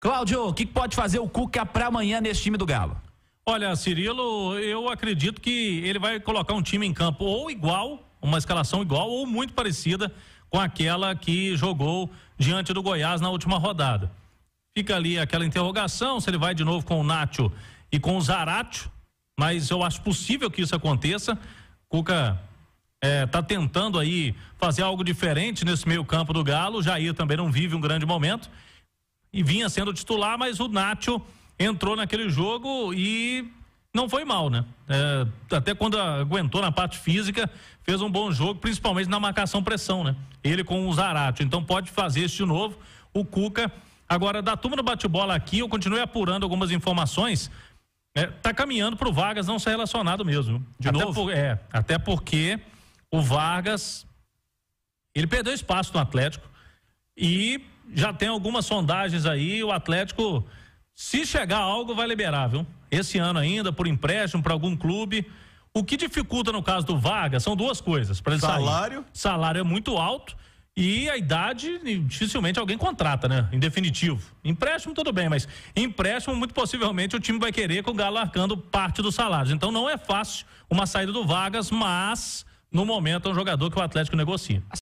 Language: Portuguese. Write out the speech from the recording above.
Cláudio, o que pode fazer o Cuca para amanhã nesse time do Galo? Olha, Cirilo, eu acredito que ele vai colocar um time em campo ou igual, uma escalação igual ou muito parecida com aquela que jogou diante do Goiás na última rodada. Fica ali aquela interrogação se ele vai de novo com o Nacho e com o Zaratio, mas eu acho possível que isso aconteça. Cuca está é, tentando aí fazer algo diferente nesse meio campo do Galo. O Jair também não vive um grande momento e vinha sendo titular, mas o Nacho entrou naquele jogo e não foi mal, né? É, até quando aguentou na parte física, fez um bom jogo, principalmente na marcação-pressão, né? Ele com o Zarate. Então pode fazer isso de novo. O Cuca. Agora, da turma do bate-bola aqui, eu continuei apurando algumas informações. É, tá caminhando pro Vargas não ser relacionado mesmo. De até novo? Por, é, até porque o Vargas. Ele perdeu espaço no Atlético e já tem algumas sondagens aí, o Atlético, se chegar algo, vai liberar, viu? Esse ano ainda, por empréstimo, para algum clube. O que dificulta no caso do Vargas são duas coisas. ele Salário? Sair. Salário é muito alto e a idade, dificilmente alguém contrata, né? Em definitivo. Empréstimo, tudo bem, mas empréstimo, muito possivelmente, o time vai querer com o Galo arcando parte dos salários. Então não é fácil uma saída do Vargas, mas no momento é um jogador que o Atlético negocia.